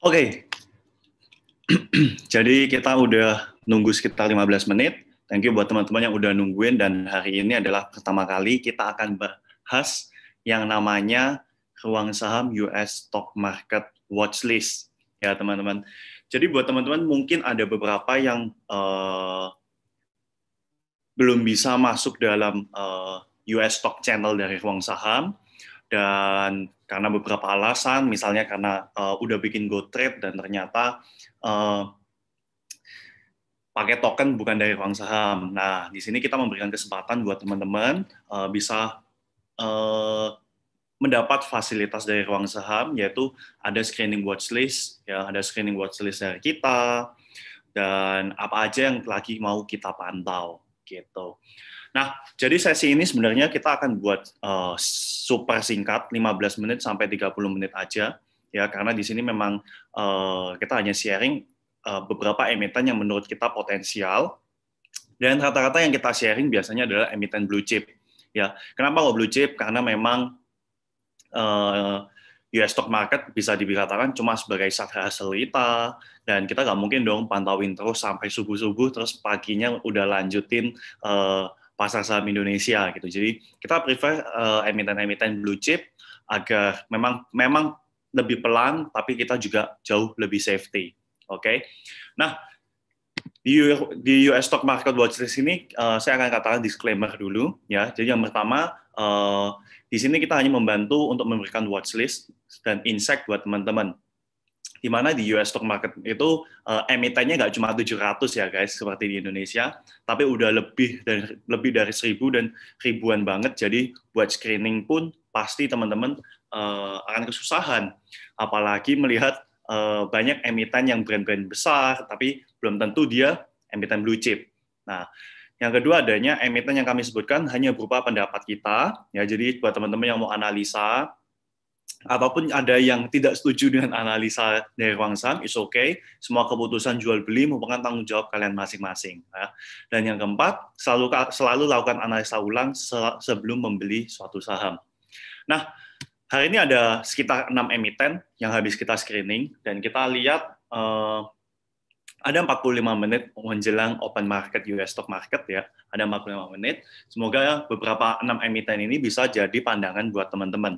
Oke. Jadi kita udah nunggu sekitar 15 menit. Thank you buat teman-teman yang udah nungguin dan hari ini adalah pertama kali kita akan bahas yang namanya ruang saham US Stock Market Watchlist ya teman-teman. Jadi buat teman-teman mungkin ada beberapa yang uh, belum bisa masuk dalam uh, eh, US Stock Channel dari ruang saham dan karena beberapa alasan, misalnya karena uh, udah bikin go trade dan ternyata uh, pakai token bukan dari uang saham. Nah, di sini kita memberikan kesempatan buat teman-teman uh, bisa uh, mendapat fasilitas dari ruang saham yaitu ada screening watchlist ya ada screening watchlist dari kita dan apa aja yang lagi mau kita pantau gitu. Nah, jadi sesi ini sebenarnya kita akan buat uh, super singkat, 15 menit sampai 30 menit aja, ya karena di sini memang uh, kita hanya sharing uh, beberapa emiten yang menurut kita potensial, dan rata-rata yang kita sharing biasanya adalah emiten blue chip. Ya, kenapa kok blue chip? Karena memang uh, US stock market bisa dikatakan cuma sebagai side hustle dan kita nggak mungkin dong pantauin terus sampai subuh-subuh terus paginya udah lanjutin uh, pasar saham Indonesia gitu. Jadi kita prefer emiten eh, emiten-emiten blue chip agar memang memang lebih pelan tapi kita juga jauh lebih safety. Oke. Okay? Nah, di e, di US stock market watchlist ini uh, saya akan katakan disclaimer dulu ya. Jadi yang pertama uh, di sini kita hanya membantu untuk memberikan watchlist dan insight buat teman-teman di mana di US stock market itu uh, eh, emitennya nggak cuma 700 ya guys seperti di Indonesia, tapi udah lebih dari lebih dari 1000 dan ribuan banget. Jadi buat screening pun pasti teman-teman uh, akan kesusahan. Apalagi melihat uh, banyak emiten yang brand-brand besar tapi belum tentu dia emiten blue chip. Nah, yang kedua adanya emiten yang kami sebutkan hanya berupa pendapat kita ya. Jadi buat teman-teman yang mau analisa apapun ada yang tidak setuju dengan analisa dari Wang Sam, it's okay. Semua keputusan jual beli merupakan tanggung jawab kalian masing-masing. Ya. Dan yang keempat, selalu selalu lakukan analisa ulang sebelum membeli suatu saham. Nah, hari ini ada sekitar enam emiten yang habis kita screening dan kita lihat eh, ada 45 menit menjelang open market US stock market ya. Ada 45 menit. Semoga beberapa enam emiten ini bisa jadi pandangan buat teman-teman.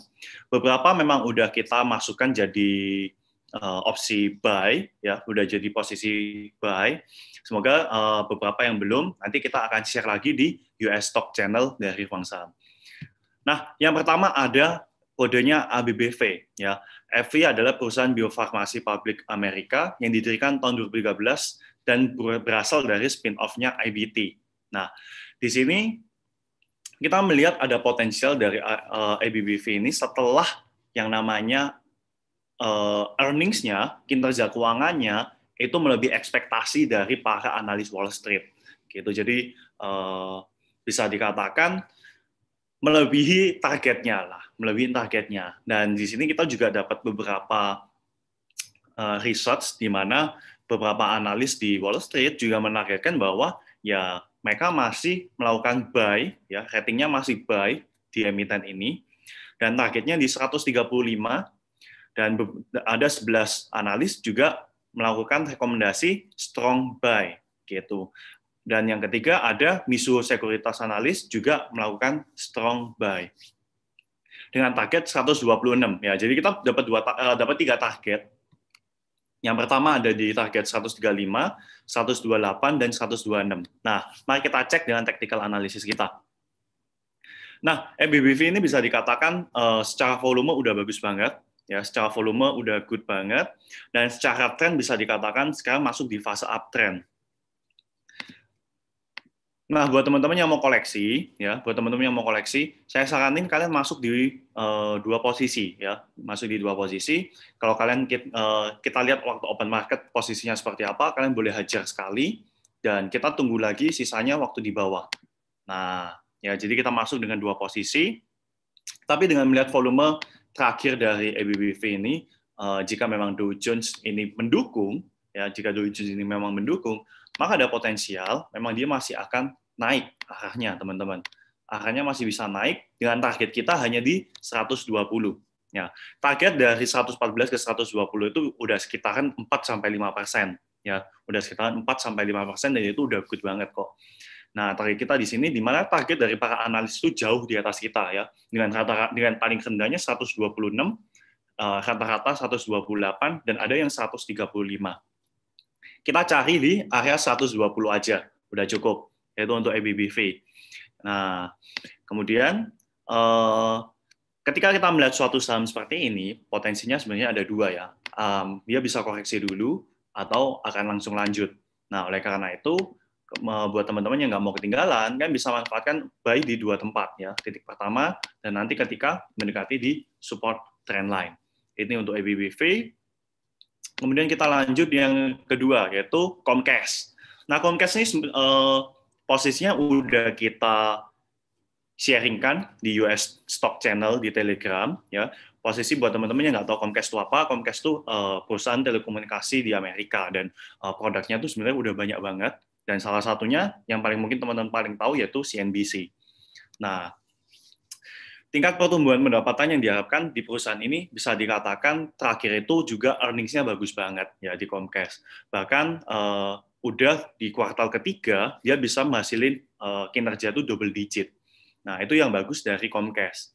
Beberapa memang udah kita masukkan jadi uh, opsi buy ya, udah jadi posisi buy. Semoga uh, beberapa yang belum nanti kita akan share lagi di US stock channel dari Ruang Saham. Nah, yang pertama ada kodenya ABBV ya. FV adalah perusahaan biofarmasi publik Amerika yang didirikan tahun 2013 dan berasal dari spin-off-nya IBT. Nah, di sini kita melihat ada potensial dari uh, eh, eh, ABBV ini setelah yang namanya uh, earnings-nya, kinerja keuangannya itu melebihi ekspektasi dari para analis Wall Street. Gitu. Jadi uh, bisa dikatakan melebihi targetnya lah, melebihi targetnya. Dan di sini kita juga dapat beberapa uh, research di mana beberapa analis di Wall Street juga menargetkan bahwa ya mereka masih melakukan buy, ya ratingnya masih buy di emiten ini, dan targetnya di 135, dan ada 11 analis juga melakukan rekomendasi strong buy gitu. Dan yang ketiga ada Mizuho Sekuritas Analis juga melakukan strong buy dengan target 126 ya. Jadi kita dapat dua eh, dapat tiga target. Yang pertama ada di target 135, 128 dan 126. Nah, mari kita cek dengan technical analysis kita. Nah, MBBV ini bisa dikatakan uh, secara volume udah bagus banget ya, secara volume udah good banget dan secara trend bisa dikatakan sekarang masuk di fase uptrend Nah, buat teman-teman yang mau koleksi, ya, buat teman-teman yang mau koleksi, saya saranin kalian masuk di uh, dua posisi, ya, masuk di dua posisi. Kalau kalian uh, kita lihat waktu open market posisinya seperti apa, kalian boleh hajar sekali, dan kita tunggu lagi sisanya waktu di bawah. Nah, ya, jadi kita masuk dengan dua posisi, tapi dengan melihat volume terakhir dari ABBV ini, uh, jika memang Dow Jones ini mendukung, ya, jika Dow Jones ini memang mendukung, maka ada potensial memang dia masih akan naik arahnya teman-teman. Arahnya masih bisa naik dengan target kita hanya di 120. Ya, target dari 114 ke 120 itu udah sekitaran 4 sampai 5 persen. Ya, udah sekitaran 4 sampai 5 persen dan itu udah good banget kok. Nah, target kita di sini di mana target dari para analis itu jauh di atas kita ya. Dengan rata dengan paling rendahnya 126, eh, rata-rata 128 dan ada yang 135. Kita cari di area 120 aja, udah cukup yaitu untuk abbv Nah, kemudian eh, ketika kita melihat suatu saham seperti ini, potensinya sebenarnya ada dua ya. dia bisa koreksi dulu atau akan langsung lanjut. Nah, oleh karena itu, buat teman-teman yang nggak mau ketinggalan, kan bisa manfaatkan buy di dua tempat ya. Titik pertama dan nanti ketika mendekati di support trend line. Ini untuk abbv Kemudian kita lanjut yang kedua, yaitu Comcast. Nah, Comcast ini eh, posisinya udah kita sharingkan di US Stock Channel di Telegram ya posisi buat teman-teman yang nggak tahu Comcast itu apa Comcast itu uh, perusahaan telekomunikasi di Amerika dan uh, produknya tuh sebenarnya udah banyak banget dan salah satunya yang paling mungkin teman-teman paling tahu yaitu CNBC nah tingkat pertumbuhan pendapatan yang diharapkan di perusahaan ini bisa dikatakan terakhir itu juga earnings-nya bagus banget ya di Comcast. Bahkan uh, udah di kuartal ketiga dia bisa menghasilin uh, eh, kinerja itu double digit. Nah, itu yang bagus dari Comcast.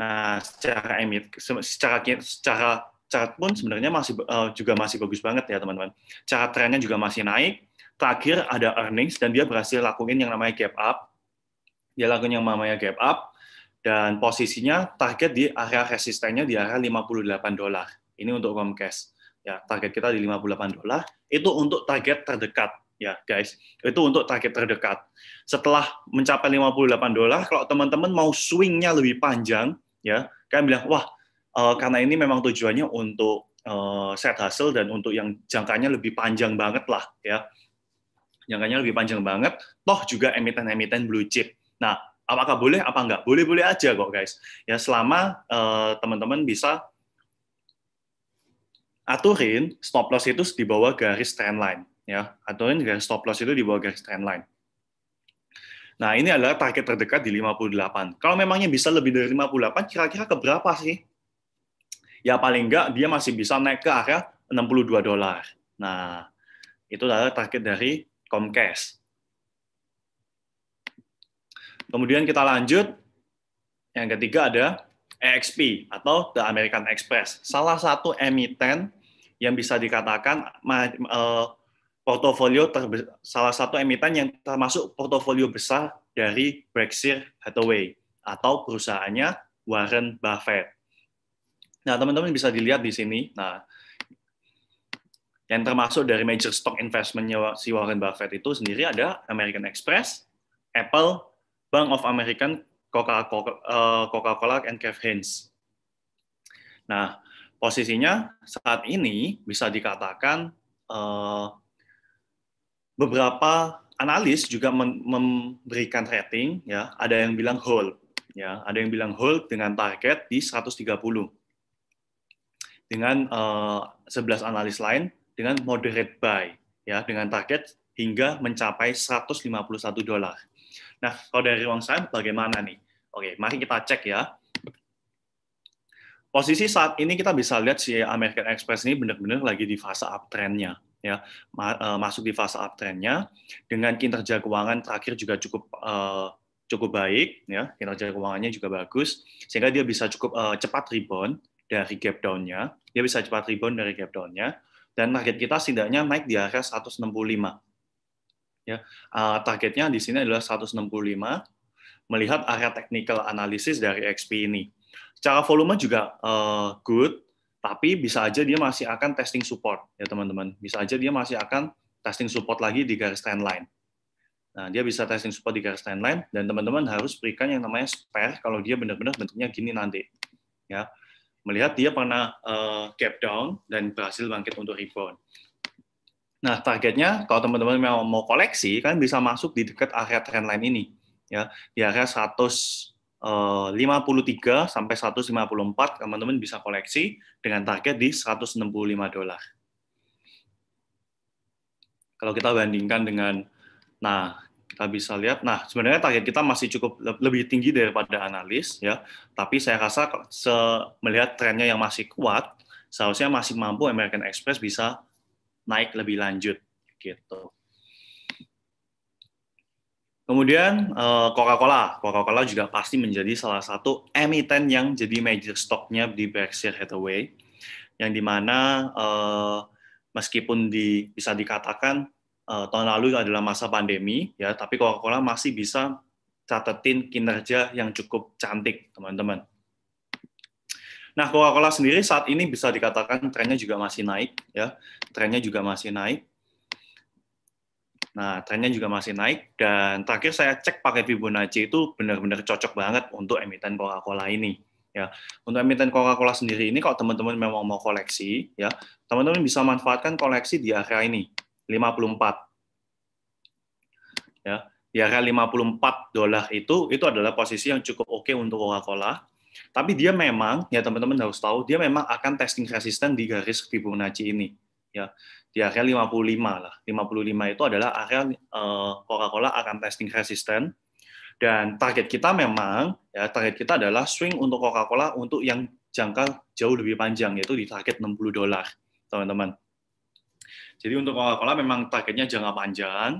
Nah, secara emit secara secara chart pun sebenarnya masih uh, juga masih bagus banget ya, teman-teman. Cara trennya juga masih naik. Terakhir ada earnings dan dia berhasil lakuin yang namanya gap up. Dia lakuin yang namanya gap up dan posisinya target di area resistennya di area 58 dolar. Ini untuk Comcast ya target kita di 58 dolar itu untuk target terdekat ya guys itu untuk target terdekat setelah mencapai 58 dolar kalau teman-teman mau swingnya lebih panjang ya kalian bilang wah uh, karena ini memang tujuannya untuk uh, eh, set hasil dan untuk yang jangkanya lebih panjang banget lah ya jangkanya lebih panjang banget toh juga emiten-emiten blue chip nah apakah boleh apa enggak boleh boleh aja kok guys ya selama eh, teman-teman uh, teman -teman bisa aturin stop loss itu di bawah garis trend line ya aturin garis stop loss itu di bawah garis trend line nah ini adalah target terdekat di 58 kalau memangnya bisa lebih dari 58 kira-kira ke berapa sih ya paling enggak dia masih bisa naik ke area 62 dolar nah itu adalah target dari Comcast kemudian kita lanjut yang ketiga ada EXP atau The American Express, salah satu emiten yang bisa dikatakan uh, portofolio salah satu emiten yang termasuk portofolio besar dari Berkshire Hathaway atau perusahaannya Warren Buffett. Nah, teman-teman bisa dilihat di sini. Nah, yang termasuk dari major stock investmentnya si Warren Buffett itu sendiri ada American Express, Apple, Bank of America, Coca-Cola, eh, Coca-Cola, and Kevin's. Nah, posisinya saat ini bisa dikatakan uh, beberapa analis juga memberikan rating ya ada yang bilang hold ya ada yang bilang hold dengan target di 130 dengan uh, eh, 11 analis lain dengan moderate buy ya dengan target hingga mencapai 151 dolar. Nah, kalau dari ruang saham bagaimana nih? Oke, mari kita cek ya posisi saat ini kita bisa lihat si American Express ini benar-benar lagi di fase uptrendnya ya eh, masuk di fase uptrendnya dengan kinerja keuangan terakhir juga cukup uh, cukup baik ya kinerja keuangannya juga bagus sehingga dia bisa cukup uh, cepat rebound dari gap down-nya dia bisa cepat rebound dari gap down-nya dan target kita setidaknya naik di area 165 ya uh, targetnya di sini adalah 165 melihat area technical analysis dari XP ini Secara volume juga uh, good, tapi bisa aja dia masih akan testing support ya teman-teman. Bisa aja dia masih akan testing support lagi di garis trend line. Nah, dia bisa testing support di garis trend line dan teman-teman harus berikan yang namanya spare kalau dia benar-benar bentuknya gini nanti. Ya. Melihat dia pernah uh, gap down dan berhasil bangkit untuk rebound. Nah, targetnya kalau teman-teman mau, mau koleksi kan bisa masuk di dekat area trend line ini ya, di area 100 53 eh, sampai 154 teman-teman bisa koleksi dengan target di 165 dolar. Kalau kita bandingkan dengan nah kita bisa lihat nah sebenarnya target kita masih cukup lebih tinggi daripada analis ya, tapi saya rasa melihat trennya yang masih kuat seharusnya masih mampu American Express bisa naik lebih lanjut gitu. Kemudian eh, Coca-Cola, Coca-Cola juga pasti menjadi salah satu emiten yang jadi major stocknya di Berkshire Hathaway, yang dimana eh, meskipun di, bisa dikatakan eh, tahun lalu adalah masa pandemi, ya, tapi Coca-Cola masih bisa catetin kinerja yang cukup cantik, teman-teman. Nah, Coca-Cola sendiri saat ini bisa dikatakan trennya juga masih naik, ya, trennya juga masih naik. Nah, trennya juga masih naik dan terakhir saya cek pakai Fibonacci itu benar-benar cocok banget untuk emiten Coca-Cola ini. Ya, untuk emiten Coca-Cola sendiri ini kalau teman-teman memang mau koleksi, ya, teman-teman bisa manfaatkan koleksi di area ini, 54. Ya, di area 54 dolar itu itu adalah posisi yang cukup oke untuk Coca-Cola. Tapi dia memang, ya teman-teman harus tahu, dia memang akan testing resisten di garis Fibonacci ini. Ya, di area 55 lah. 55 itu adalah area eh, Coca-Cola akan testing resisten dan target kita memang ya target kita adalah swing untuk Coca-Cola untuk yang jangka jauh lebih panjang yaitu di target 60 dolar, teman-teman. Jadi untuk Coca-Cola memang targetnya jangka panjang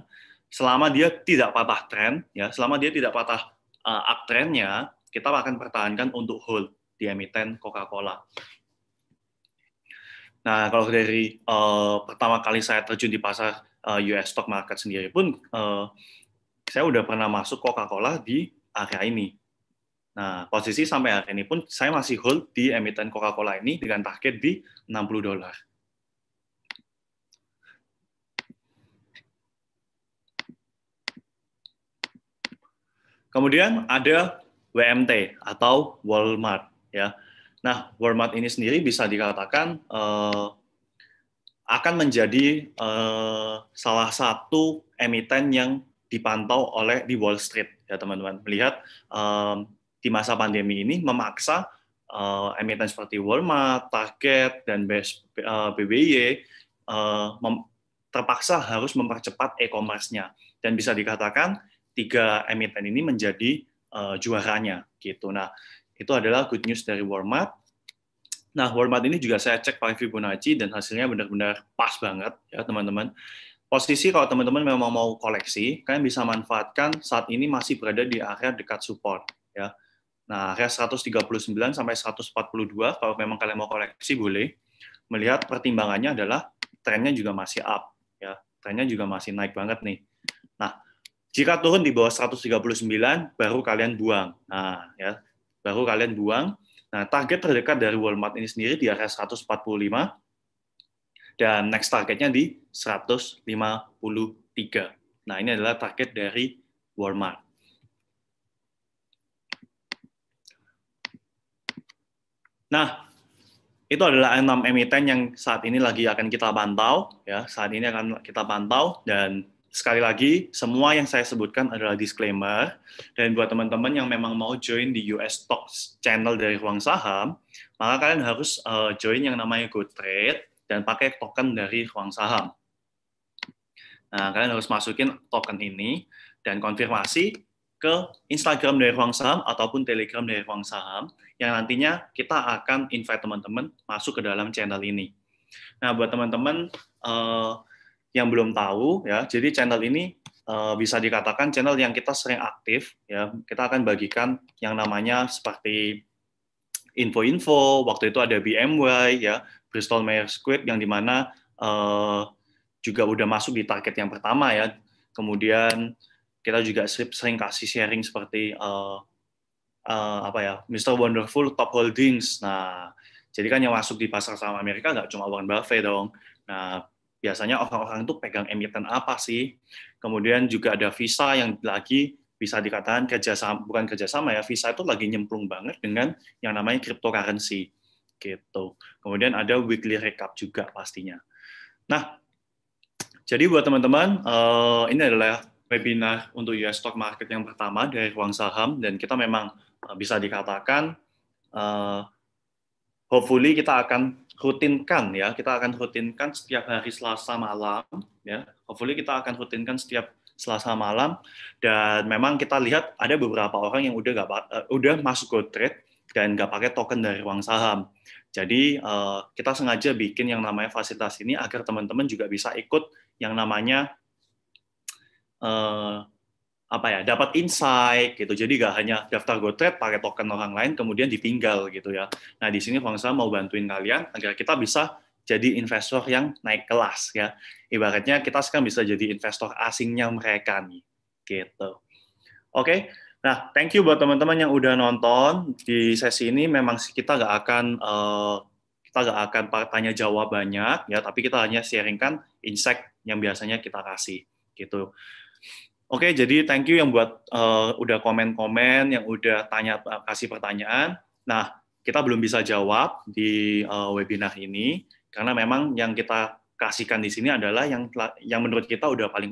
selama dia tidak patah tren ya, selama dia tidak patah uh, uptrendnya, kita akan pertahankan untuk hold di emiten Coca-Cola. Nah, kalau dari uh, pertama kali saya terjun di pasar uh, eh, US stock market sendiri pun, uh, saya udah pernah masuk Coca-Cola di area ini. Nah, posisi sampai hari ini pun saya masih hold di emiten Coca-Cola ini dengan target di 60 dolar. Kemudian ada WMT atau Walmart ya. Nah, Walmart ini sendiri bisa dikatakan uh, akan menjadi uh, salah satu emiten yang dipantau oleh di Wall Street ya teman-teman. Melihat um, di masa pandemi ini memaksa uh, emiten seperti Walmart, Target dan BS, BBY terpaksa harus mempercepat e-commerce-nya dan bisa dikatakan tiga emiten ini menjadi uh, juaranya gitu. Nah, itu adalah good news dari Walmart. Nah, Walmart ini juga saya cek pakai Fibonacci dan hasilnya benar-benar pas banget ya, teman-teman. Posisi kalau teman-teman memang mau koleksi, kalian bisa manfaatkan saat ini masih berada di area dekat support ya. Nah, area 139 sampai 142 kalau memang kalian mau koleksi boleh. Melihat pertimbangannya adalah trennya juga masih up ya. Trennya juga masih naik banget nih. Nah, jika turun di bawah 139 baru kalian buang. Nah, ya baru kalian buang. Nah, target terdekat dari Walmart ini sendiri di area 145 dan next targetnya di 153. Nah, ini adalah target dari Walmart. Nah, itu adalah enam emiten yang saat ini lagi akan kita pantau ya saat ini akan kita pantau dan sekali lagi, semua yang saya sebutkan adalah disclaimer. Dan buat teman-teman yang memang mau join di US Talks channel dari Ruang Saham, maka kalian harus eh, join yang namanya Good Trade dan pakai token dari Ruang Saham. Nah, kalian harus masukin token ini dan konfirmasi ke Instagram dari Ruang Saham ataupun Telegram dari Ruang Saham yang nantinya kita akan invite teman-teman masuk ke dalam channel ini. Nah, buat teman-teman eh, yang belum tahu ya. Jadi channel ini uh, bisa dikatakan channel yang kita sering aktif ya. Kita akan bagikan yang namanya seperti info-info, waktu itu ada BMY ya, Bristol Myers Squibb yang dimana uh, eh, juga udah masuk di target yang pertama ya. Kemudian kita juga sering kasih sharing seperti uh, uh, apa ya, Mr. Wonderful Top Holdings. Nah, jadi kan yang masuk di pasar saham Amerika nggak cuma Warren Buffett dong. Nah, biasanya orang-orang itu pegang emiten apa sih. Kemudian juga ada visa yang lagi bisa dikatakan kerjasama, bukan kerjasama ya, visa itu lagi nyemplung banget dengan yang namanya cryptocurrency. Gitu. Kemudian ada weekly recap juga pastinya. Nah, jadi buat teman-teman, eh, ini adalah webinar untuk US Stock Market yang pertama dari Ruang Saham, dan kita memang eh, bisa dikatakan uh, hopefully kita akan rutinkan ya kita akan rutinkan setiap hari Selasa malam ya hopefully kita akan rutinkan setiap Selasa malam dan memang kita lihat ada beberapa orang yang udah gak, uh, eh, udah masuk go trade dan nggak pakai token dari uang saham. Jadi uh, kita sengaja bikin yang namanya fasilitas ini agar teman-teman juga bisa ikut yang namanya uh, apa ya dapat insight gitu jadi gak hanya daftar GoTrade pakai token orang lain kemudian ditinggal gitu ya nah di sini bangsa mau bantuin kalian agar kita bisa jadi investor yang naik kelas ya ibaratnya kita sekarang bisa jadi investor asingnya mereka nih gitu oke nah thank you buat teman-teman yang udah nonton di sesi ini memang kita gak akan uh, kita gak akan tanya jawab banyak ya tapi kita hanya sharingkan insight yang biasanya kita kasih gitu Oke, okay, jadi thank you yang buat uh, udah komen-komen, yang udah tanya kasih pertanyaan. Nah, kita belum bisa jawab di uh, webinar ini karena memang yang kita kasihkan di sini adalah yang yang menurut kita udah paling